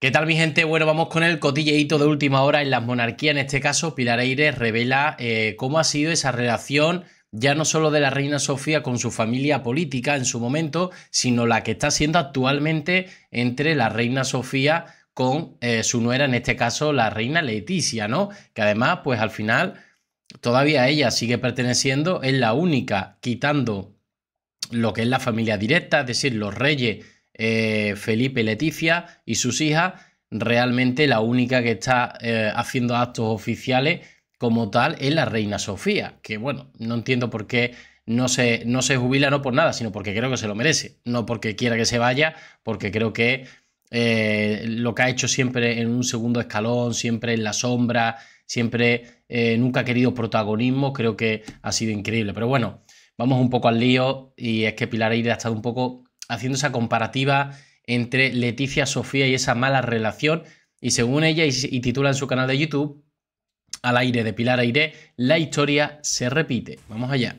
¿Qué tal mi gente? Bueno, vamos con el cotilleito de última hora en las monarquías. En este caso, Pilar Aires revela eh, cómo ha sido esa relación ya no solo de la reina Sofía con su familia política en su momento, sino la que está siendo actualmente entre la reina Sofía con eh, su nuera, en este caso la reina Leticia, ¿no? Que además, pues al final, todavía ella sigue perteneciendo, es la única, quitando lo que es la familia directa, es decir, los reyes eh, Felipe Leticia y sus hijas, realmente la única que está eh, haciendo actos oficiales como tal es la reina Sofía, que bueno, no entiendo por qué no se, no se jubila, no por nada, sino porque creo que se lo merece, no porque quiera que se vaya, porque creo que eh, lo que ha hecho siempre en un segundo escalón, siempre en la sombra, siempre nunca ha querido protagonismo, creo que ha sido increíble. Pero bueno, vamos un poco al lío y es que Pilar Aire ha estado un poco haciendo esa comparativa entre Leticia Sofía y esa mala relación. Y según ella, y, titula en su canal de YouTube, al aire de Pilar Aire, la historia se repite. Vamos allá.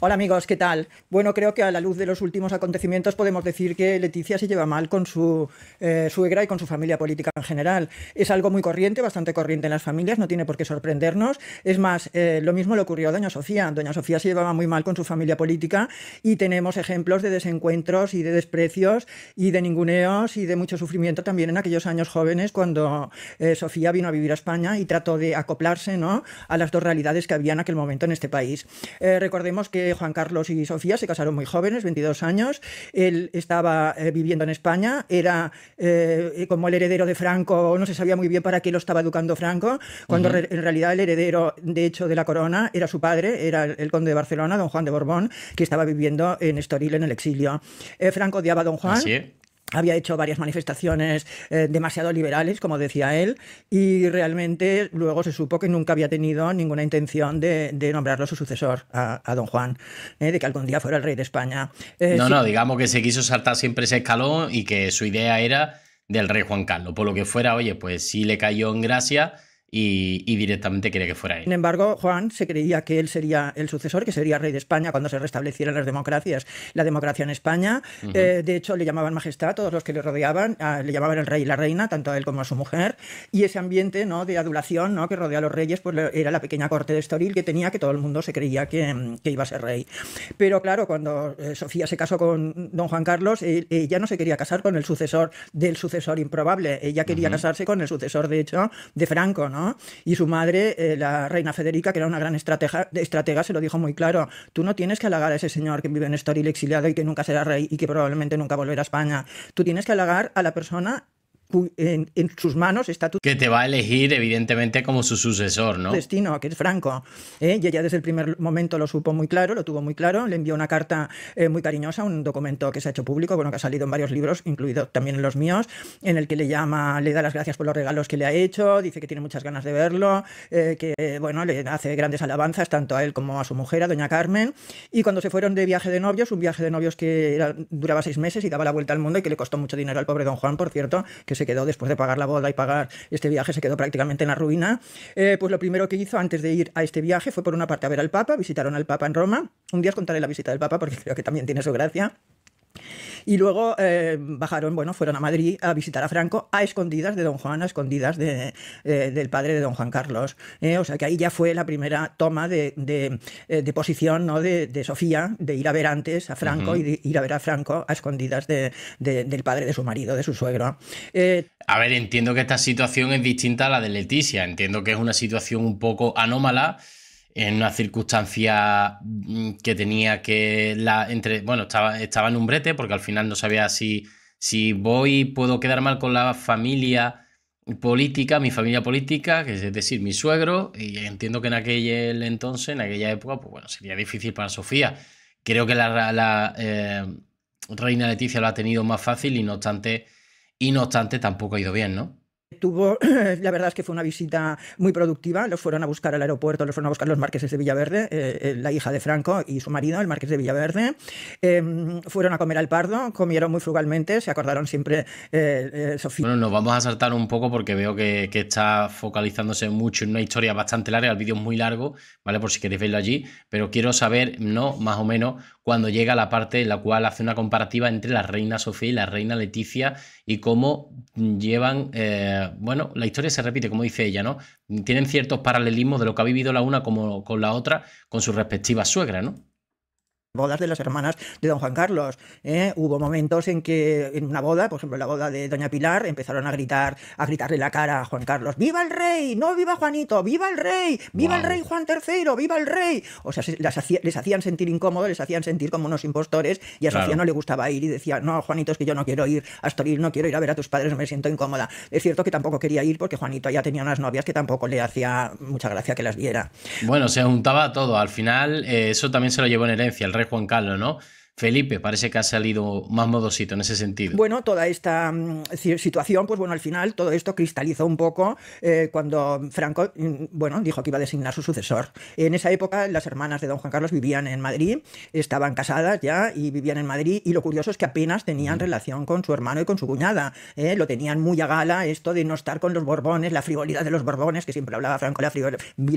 Hola amigos, ¿qué tal? Bueno, creo que a la luz de los últimos acontecimientos podemos decir que Leticia se lleva mal con su eh, suegra y con su familia política en general. Es algo muy corriente, bastante corriente en las familias, no tiene por qué sorprendernos. Es más, eh, lo mismo le ocurrió a Doña Sofía. Doña Sofía se llevaba muy mal con su familia política y tenemos ejemplos de desencuentros y de desprecios y de ninguneos y de mucho sufrimiento también en aquellos años jóvenes cuando eh, Sofía vino a vivir a España y trató de acoplarse ¿no? a las dos realidades que había en aquel momento en este país. recordemos que eh, Juan Carlos y Sofía se casaron muy jóvenes, 22 años. Él estaba eh, viviendo en España, era eh, como el heredero de Franco, no se sabía muy bien para qué lo estaba educando Franco, cuando en realidad el heredero, de hecho, de la corona era su padre, era el, conde de Barcelona, don Juan de Borbón, que estaba viviendo en Estoril, en el exilio. Franco odiaba a don Juan. ¿Ah, había hecho varias manifestaciones eh, demasiado liberales, como decía él, y realmente luego se supo que nunca había tenido ninguna intención de, nombrarlo su sucesor a, don Juan, eh, de que algún día fuera el rey de España. Eh, no, no, digamos que se quiso saltar siempre ese escalón y que su idea era del rey Juan Carlos, por lo que fuera, oye, pues sí le cayó en gracia y, directamente quería que fuera él. Sin embargo, Juan se creía que él sería el sucesor, que sería rey de España cuando se restablecieran las democracias, la democracia en España. Eh, de hecho, le llamaban majestad, todos los que le rodeaban, le llamaban el rey y la reina, tanto a él como a su mujer. Y ese ambiente ¿no? de adulación ¿no? que rodea a los reyes, pues era la pequeña corte de Estoril que tenía, que todo el mundo se creía que, iba a ser rey. Pero claro, cuando eh, Sofía se casó con don Juan Carlos, ella no se quería casar con el sucesor del sucesor improbable, ella quería casarse con el sucesor, de hecho, de Franco, ¿no? Y su madre, eh, la reina Federica, que era una gran estratega, estratega, se lo dijo muy claro, tú no tienes que halagar a ese señor que vive en Estoril exiliado y que nunca será rey y que probablemente nunca volverá a España, tú tienes que halagar a la persona en, sus manos está tu... Que te va a elegir evidentemente como su sucesor, ¿no? Destino, que es Franco. Eh, y ella desde el primer momento lo supo muy claro, lo tuvo muy claro, le envió una carta eh, muy cariñosa, un documento que se ha hecho público, bueno, que ha salido en varios libros, incluido también en los míos, en el que le llama, le da las gracias por los regalos que le ha hecho, dice que tiene muchas ganas de verlo, eh, que, bueno, le hace grandes alabanzas tanto a él como a su mujer, a doña Carmen. Y cuando se fueron de viaje de novios, un viaje de novios que duraba seis meses y daba la vuelta al mundo y que le costó mucho dinero al pobre don Juan, por cierto, que se se quedó después de pagar la boda y pagar este viaje, se quedó prácticamente en la ruina. Eh, pues lo primero que hizo antes de ir a este viaje fue por una parte a ver al Papa, visitaron al Papa en Roma. Un día os contaré la visita del Papa porque creo que también tiene su gracia. Y luego eh, bajaron, bueno, fueron a Madrid a visitar a Franco a escondidas de don Juan, a escondidas del padre de don Juan Carlos. ¿eh? o sea que ahí ya fue la primera toma de, eh, posición ¿no? de, Sofía, de ir a ver antes a Franco y de ir a ver a Franco a escondidas del padre de su marido, de su suegro. a ver, entiendo que esta situación es distinta a la de Leticia, entiendo que es una situación un poco anómala en una circunstancia mm, que tenía que la entre bueno estaba estaba en un brete porque al final no sabía si si voy puedo quedar mal con la familia política mi familia política que es decir mi suegro y entiendo que en aquel entonces en aquella época pues bueno sería difícil para Sofía creo que la, la eh, reina Leticia lo ha tenido más fácil y no obstante y no obstante tampoco ha ido bien no tuvo, la verdad es que fue una visita muy productiva, los fueron a buscar al aeropuerto, los fueron a buscar los marqueses de Villaverde, eh, eh, la hija de Franco y su marido, el marqués de Villaverde, em, fueron a comer al Pardo, comieron muy frugalmente, se acordaron siempre eh, Sofía. Bueno, nos vamos a saltar un poco porque veo que, que está focalizándose mucho en una historia bastante larga, el vídeo es muy largo, ¿vale? Por si queréis verlo allí, pero quiero saber, ¿no? Más o menos, cuando llega la parte en la cual hace una comparativa entre la reina Sofía y la reina Leticia y cómo llevan, eh, bueno, la historia se repite, como dice ella, ¿no? Tienen ciertos paralelismos de lo que ha vivido la una como con la otra, con su respectiva suegra, ¿no? bodas de las hermanas de don Juan Carlos. ¿eh? Hubo momentos en que en una boda, por ejemplo la boda de doña Pilar, empezaron a gritar, a gritarle la cara a Juan Carlos, ¡Viva el rey! ¡No viva Juanito! ¡Viva el rey! ¡Viva el rey Juan III! ¡Viva el rey! O sea, les hacían sentir incómodos, les hacían sentir como unos impostores y a Sofía no le gustaba ir y decía, no, Juanito, es que yo no quiero ir a Estoril, no quiero ir a ver a tus padres, no me siento incómoda. Es cierto que tampoco quería ir porque Juanito ya tenía unas novias que tampoco le hacía mucha gracia que las viera. Bueno, se juntaba todo. Al final, eh, eso también se lo llevó en herencia el Juan Carlos, ¿no? Felipe, parece que ha salido más modosito en ese sentido. Bueno, toda esta mm, situación, pues bueno, al final todo esto cristalizó un poco eh, cuando Franco, mm, bueno, dijo que iba a designar su sucesor. En esa época las hermanas de don Juan Carlos vivían en Madrid, estaban casadas ya y vivían en Madrid y lo curioso es que apenas tenían relación con su hermano y con su cuñada. ¿eh? lo tenían muy a gala esto de no estar con los Borbones, la frivolidad de los Borbones, que siempre hablaba Franco, la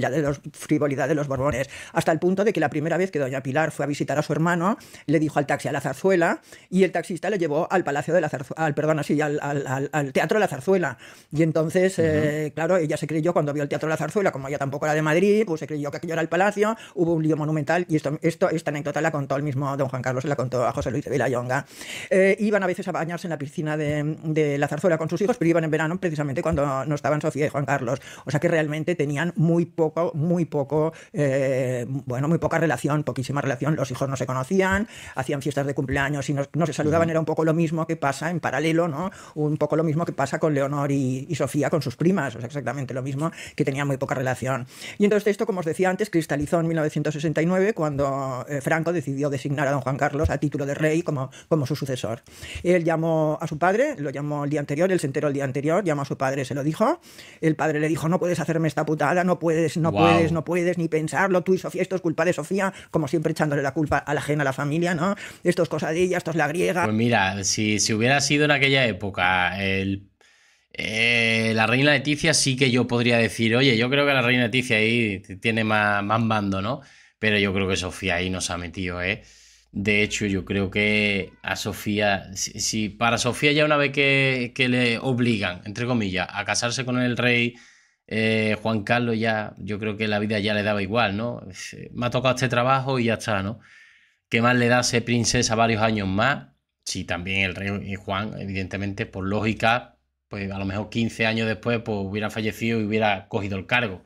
de los, frivolidad de los Borbones, hasta el punto de que la primera vez que doña Pilar fue a visitar a su hermano, le dijo al taxi a la zarzuela y el taxista le llevó al Palacio de la al, perdón, así, al, al, Teatro de la Zarzuela. Y entonces, eh, claro, ella se creyó cuando vio el Teatro de la Zarzuela, como ella tampoco era de Madrid, pues se creyó que aquello era el Palacio, hubo un lío monumental y esto, esto esta anécdota la contó el mismo don Juan Carlos, la contó a José Luis de Villayonga. Eh, iban a veces a bañarse en la piscina de, de, la Zarzuela con sus hijos, pero iban en verano precisamente cuando no estaban Sofía y Juan Carlos. O sea que realmente tenían muy poco, muy poco, eh, bueno, muy poca relación, poquísima relación, los hijos no se conocían, hacían fiestas de cumpleaños y no, se saludaban, era un poco lo mismo que pasa en paralelo, ¿no? Un poco lo mismo que pasa con Leonor y, Sofía, con sus primas, o sea, exactamente lo mismo, que tenían muy poca relación. Y entonces esto, como os decía antes, cristalizó en 1969 cuando eh, Franco decidió designar a don Juan Carlos a título de rey como, como su sucesor. Él llamó a su padre, lo llamó el día anterior, él se enteró el día anterior, llamó a su padre, se lo dijo. El padre le dijo, no puedes hacerme esta putada, no puedes, no puedes, no puedes ni pensarlo, tú y Sofía, esto es culpa de Sofía, como siempre echándole la culpa a la ajena a la familia, ¿no? esto es cosadilla, esto es la griega. Pues mira, si, si hubiera sido en aquella época eh, la reina Leticia sí que yo podría decir, oye, yo creo que la reina Leticia ahí tiene más, más ¿no? Pero yo creo que Sofía ahí nos ha metido, ¿eh? De hecho, yo creo que a Sofía, si, para Sofía ya una vez que, le obligan, entre comillas, a casarse con el rey eh, Juan Carlos, ya yo creo que la vida ya le daba igual, ¿no? Me ha tocado este trabajo y ya está, ¿no? ¿Qué más le da ser princesa varios años más? Si también el rey Juan, evidentemente, por lógica, pues a lo mejor 15 años después pues, hubiera fallecido y hubiera cogido el cargo.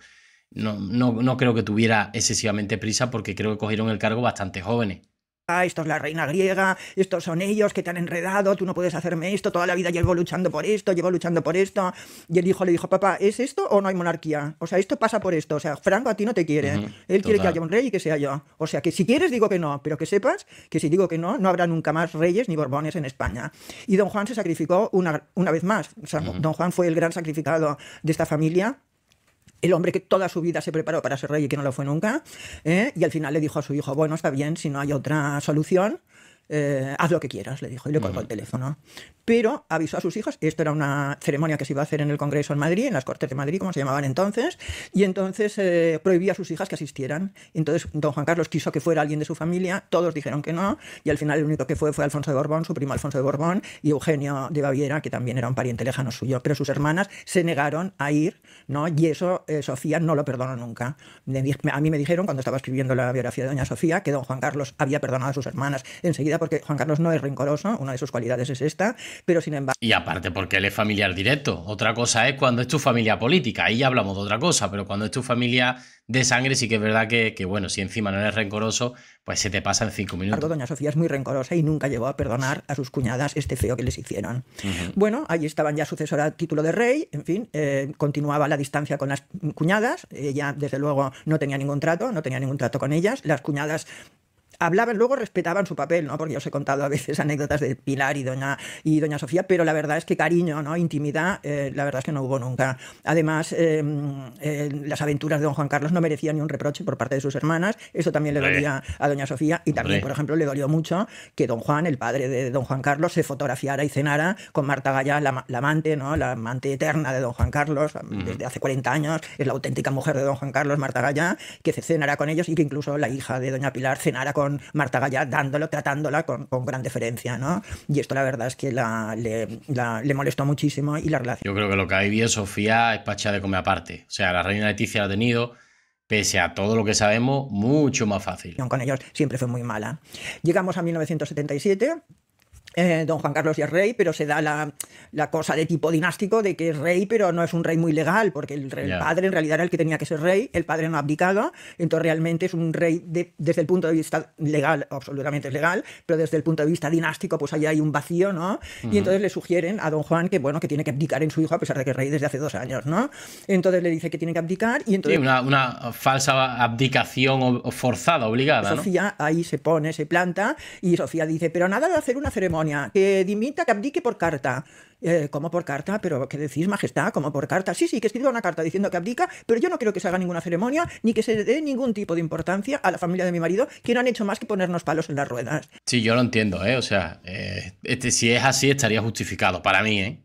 No, no, no creo que tuviera excesivamente prisa porque creo que cogieron el cargo bastante jóvenes. Ah, esto es la reina griega, estos son ellos que te han enredado, tú no puedes hacerme esto, toda la vida llevo luchando por esto, llevo luchando por esto. Y el hijo le dijo, papá, ¿es esto o no hay monarquía? O sea, esto pasa por esto. O sea, Franco a ti no te quiere. Él quiere que haya un rey y que sea yo. O sea, que si quieres digo que no, pero que sepas que si digo que no, no habrá nunca más reyes ni borbones en España. Y don Juan se sacrificó una, una vez más. don Juan fue el gran sacrificado de esta familia el hombre que toda su vida se preparó para ser rey y que no lo fue nunca, ¿eh? y al final le dijo a su hijo, bueno, está bien, si no hay otra solución, eh, haz lo que quieras, le dijo, y le colgó el teléfono. Pero avisó a sus hijas. esto era una ceremonia que se iba a hacer en el Congreso en Madrid, en las Cortes de Madrid, como se llamaban entonces, y entonces eh, prohibía a sus hijas que asistieran. Entonces don Juan Carlos quiso que fuera alguien de su familia, todos dijeron que no, y al final el único que fue fue Alfonso de Borbón, su primo Alfonso de Borbón, y Eugenio de Baviera, que también era un pariente lejano suyo, pero sus hermanas se negaron a ir, ¿no? Y eso eh, Sofía no lo perdonó nunca. A mí me dijeron, cuando estaba escribiendo la biografía de doña Sofía, que don Juan Carlos había perdonado a sus hermanas. Enseguida porque Juan Carlos no es rencoroso, una de sus cualidades es esta, pero sin embargo... Y aparte porque él es familiar directo. Otra cosa es cuando es tu familia política, ahí ya hablamos de otra cosa, pero cuando es tu familia de sangre sí que es verdad que, bueno, si encima no eres rencoroso, pues se te pasa en cinco minutos. Doña Sofía es muy rencorosa y nunca llegó a perdonar a sus cuñadas este feo que les hicieron. Bueno, ahí estaban ya sucesora al título de rey, en fin, eh, continuaba la distancia con las cuñadas, ella desde luego no tenía ningún trato, no tenía ningún trato con ellas, las cuñadas hablaban, luego respetaban su papel, ¿no? Porque yo os he contado a veces anécdotas de Pilar y Doña, y Doña Sofía, pero la verdad es que cariño, ¿no? Intimidad, eh, la verdad es que no hubo nunca. Además, eh, eh, las aventuras de don Juan Carlos no merecían ni un reproche por parte de sus hermanas, eso también le dolía a Doña Sofía y también, por ejemplo, le dolió mucho que don Juan, el padre de don Juan Carlos, se fotografiara y cenara con Marta Gallá, la, amante, ¿no? La amante eterna de don Juan Carlos, desde hace 40 años, es la auténtica mujer de don Juan Carlos, Marta Gallá, que se cenara con ellos y que incluso la hija de doña Pilar cenara con Marta Galla, dándolo, tratándola con, gran deferencia, ¿no? Y esto la verdad es que le, molestó muchísimo y la relación. Yo creo que lo que hay bien, Sofía, es pacha de comer aparte. O sea, la reina Leticia la ha tenido pese a todo lo que sabemos, mucho más fácil. Con ellos siempre fue muy mala. Llegamos a 1977, eh, don Juan Carlos ya es rey, pero se da la, cosa de tipo dinástico de que es rey, pero no es un rey muy legal, porque el, padre en realidad era el que tenía que ser rey, el padre no abdicaba, entonces realmente es un rey desde el punto de vista legal, absolutamente legal, pero desde el punto de vista dinástico, pues ahí hay un vacío, ¿no? Y entonces le sugieren a don Juan que, bueno, que tiene que abdicar en su hijo, a pesar de que es rey desde hace dos años, ¿no? Entonces le dice que tiene que abdicar y entonces... Sí, una, falsa abdicación forzada, obligada. Sofía ahí se pone, se planta, y Sofía dice, pero nada de hacer una ceremonia que dimita, que abdique por carta. Eh, como por carta? Pero que decís, majestad? como por carta? Sí, sí, que escriba una carta diciendo que abdica, pero yo no quiero que se haga ninguna ceremonia ni que se dé ningún tipo de importancia a la familia de mi marido, que no han hecho más que ponernos palos en las ruedas. Sí, yo lo entiendo, ¿eh? O sea, eh, este, si es así, estaría justificado para mí, ¿eh?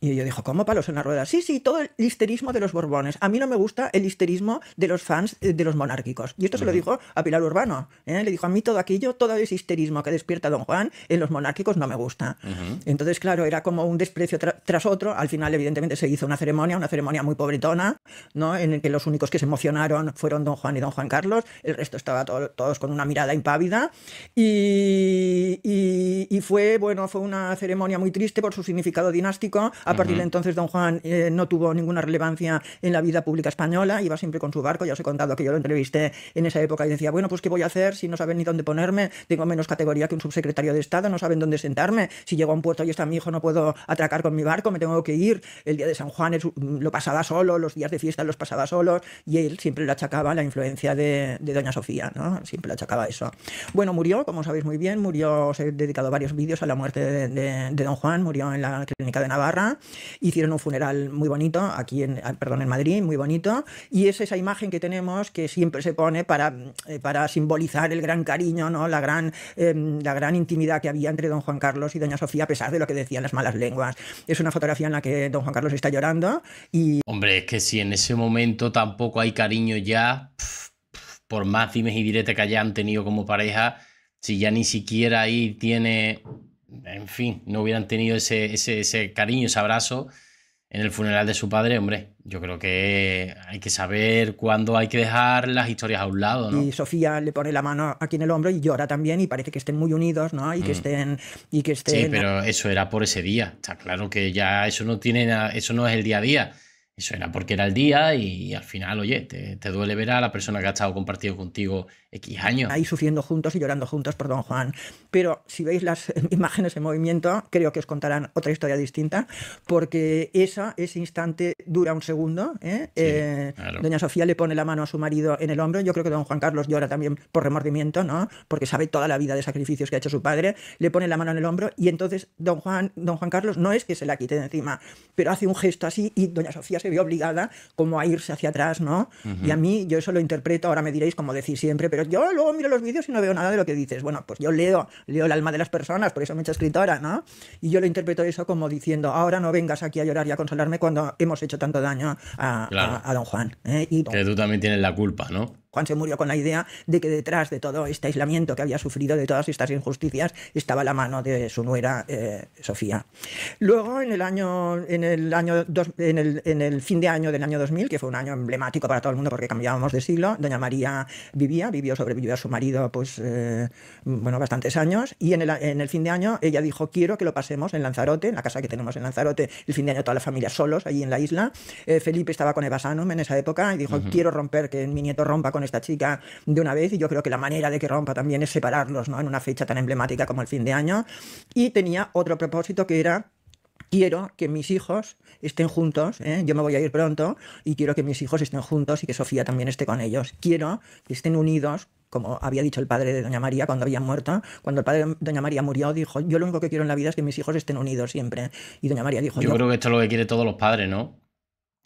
Y ella dijo, ¿cómo palos en la rueda? Sí, sí, todo el histerismo de los borbones. A mí no me gusta el histerismo de los fans eh, de los monárquicos. Y esto se lo dijo a Pilar Urbano. ¿eh? Le dijo, a mí todo aquello, todo ese histerismo que despierta Don Juan en los monárquicos no me gusta. Entonces, claro, era como un desprecio tras otro. Al final, evidentemente, se hizo una ceremonia, una ceremonia muy pobretona, ¿no? en la que los únicos que se emocionaron fueron Don Juan y Don Juan Carlos. El resto estaba todos con una mirada impávida. Y, y fue, bueno, fue una ceremonia muy triste por su significado dinástico a partir de entonces, don Juan eh, no tuvo ninguna relevancia en la vida pública española, iba siempre con su barco, ya os he contado que yo lo entrevisté en esa época y decía, bueno, pues ¿qué voy a hacer si no saben ni dónde ponerme? Tengo menos categoría que un subsecretario de Estado, no saben dónde sentarme, si llego a un puerto y está mi hijo no puedo atracar con mi barco, me tengo que ir, el día de San Juan mm, lo pasaba solo, los días de fiesta los pasaba solos y él siempre le achacaba la influencia de, doña Sofía, ¿no? Siempre le achacaba eso. Bueno, murió, como sabéis muy bien, murió, os he dedicado varios vídeos a la muerte de don Juan, murió en la clínica de Navarra, Hicieron un funeral muy bonito, aquí en, ah, perdón, en Madrid, muy bonito, y es esa imagen que tenemos que siempre se pone para, eh, para simbolizar el gran cariño, ¿no? la, gran, em, la gran intimidad que había entre don Juan Carlos y doña Sofía, a pesar de lo que decían las malas lenguas. Es una fotografía en la que don Juan Carlos está llorando y... Hombre, es que si en ese momento tampoco hay cariño ya, por más dimes y diretes que hayan tenido como pareja, si ya ni siquiera ahí tiene en fin, no hubieran tenido ese, ese, ese cariño, ese abrazo en el funeral de su padre, hombre, yo creo que hay que saber cuándo hay que dejar las historias a un lado, ¿no? Y Sofía le pone la mano aquí en el hombro y llora también y parece que estén muy unidos, ¿no? Y que mm. estén y que estén Sí, pero eso era por ese día. Está claro que ya eso no tiene eso no es el día a día. Eso era porque era el día y al final, oye, te, duele ver a la persona que ha estado compartido contigo X años. Ahí sufriendo juntos y llorando juntos, por don Juan. Pero si veis las imágenes en movimiento, creo que os contarán otra historia distinta, porque esa, ese instante dura un segundo. ¿eh? Eh, doña Sofía le pone la mano a su marido en el hombro. Yo creo que don Juan Carlos llora también por remordimiento, ¿no? Porque sabe toda la vida de sacrificios que ha hecho su padre. Le pone la mano en el hombro y entonces don Juan, don Juan Carlos no es que se la quite de encima, pero hace un gesto así y doña Sofía se se obligada como a irse hacia atrás, ¿no? Y a mí, yo eso lo interpreto, ahora me diréis como decís siempre, pero yo luego miro los vídeos y no veo nada de lo que dices. Bueno, pues yo leo, leo el alma de las personas, por eso me he hecho escritora, ¿no? Y yo lo interpreto eso como diciendo, ahora no vengas aquí a llorar y a consolarme cuando hemos hecho tanto daño a, don Juan. ¿eh? Y Que tú también tienes la culpa, ¿no? Juan se murió con la idea de que detrás de todo este aislamiento que había sufrido, de todas estas injusticias, estaba la mano de su nuera eh, Sofía. Luego, en el año, en el año en, el, fin de año del año 2000, que fue un año emblemático para todo el mundo porque cambiábamos de siglo, doña María vivía, vivió, sobrevivió a su marido, pues, eh, bueno, bastantes años, y en el, fin de año ella dijo, quiero que lo pasemos en Lanzarote, en la casa que tenemos en Lanzarote, el fin de año toda la familia solos, allí en la isla. Eh, Felipe estaba con Eva en esa época y dijo, quiero romper, que mi nieto rompa con esta chica de una vez y yo creo que la manera de que rompa también es separarlos, ¿no? En una fecha tan emblemática como el fin de año. Y tenía otro propósito que era quiero que mis hijos estén juntos, ¿eh? yo me voy a ir pronto y quiero que mis hijos estén juntos y que Sofía también esté con ellos. Quiero que estén unidos, como había dicho el padre de Doña María cuando había muerto. Cuando el padre de Doña María murió, dijo, yo lo único que quiero en la vida es que mis hijos estén unidos siempre. Y Doña María dijo... Yo, yo creo que esto es lo que quieren todos los padres, ¿no?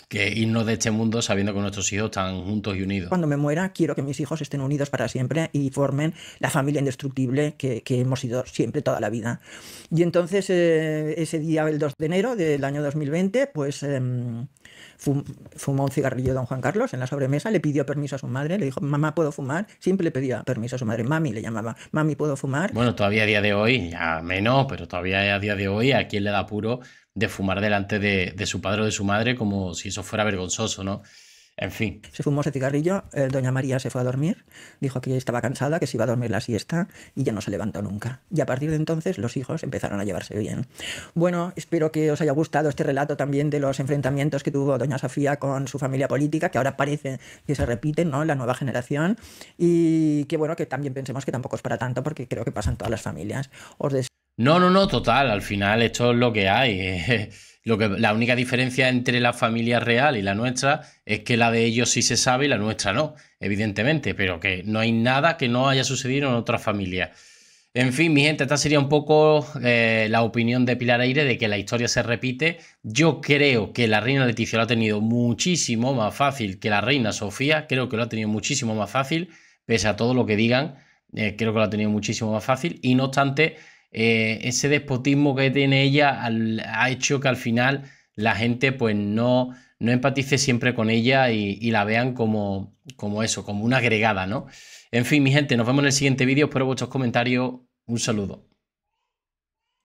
que irnos de este mundo sabiendo que nuestros hijos están juntos y unidos. Cuando me muera, quiero que mis hijos estén unidos para siempre y formen la familia indestructible que, hemos sido siempre toda la vida. Y entonces, eh, ese día, el 2 de enero del año 2020, pues em, fumó un cigarrillo don Juan Carlos en la sobremesa, le pidió permiso a su madre, le dijo, mamá, ¿puedo fumar? Siempre le pedía permiso a su madre, mami le llamaba, mami, ¿puedo fumar? Bueno, todavía a día de hoy, ya menos, pero todavía a día de hoy, ¿a quien le da apuro de fumar delante de, su padre o de su madre como si eso fuera vergonzoso, ¿no? En fin. Se fumó ese cigarrillo, eh, doña María se fue a dormir, dijo que estaba cansada, que se iba a dormir la siesta y ya no se levantó nunca. Y a partir de entonces los hijos empezaron a llevarse bien. Bueno, espero que os haya gustado este relato también de los enfrentamientos que tuvo doña Sofía con su familia política, que ahora parece que se repiten, ¿no? en La nueva generación. Y que bueno, que también pensemos que tampoco es para tanto porque creo que pasan todas las familias. Os no, no, no, total. Al final esto es lo que hay. Lo que, la única diferencia entre la familia real y la nuestra es que la de ellos sí se sabe y la nuestra no, evidentemente, pero que no hay nada que no haya sucedido en otra familia. En fin, mi gente, esta sería un poco eh, la opinión de Pilar Aire de que la historia se repite. Yo creo que la reina Leticia lo ha tenido muchísimo más fácil que la reina Sofía, creo que lo ha tenido muchísimo más fácil, pese a todo lo que digan, eh, creo que lo ha tenido muchísimo más fácil y no obstante eh, ese despotismo que tiene ella ha hecho que al final la gente pues no, no empatice siempre con ella y, la vean como, como eso, como una agregada, ¿no? En fin, mi gente, nos vemos en el siguiente vídeo, espero vuestros comentarios, un saludo.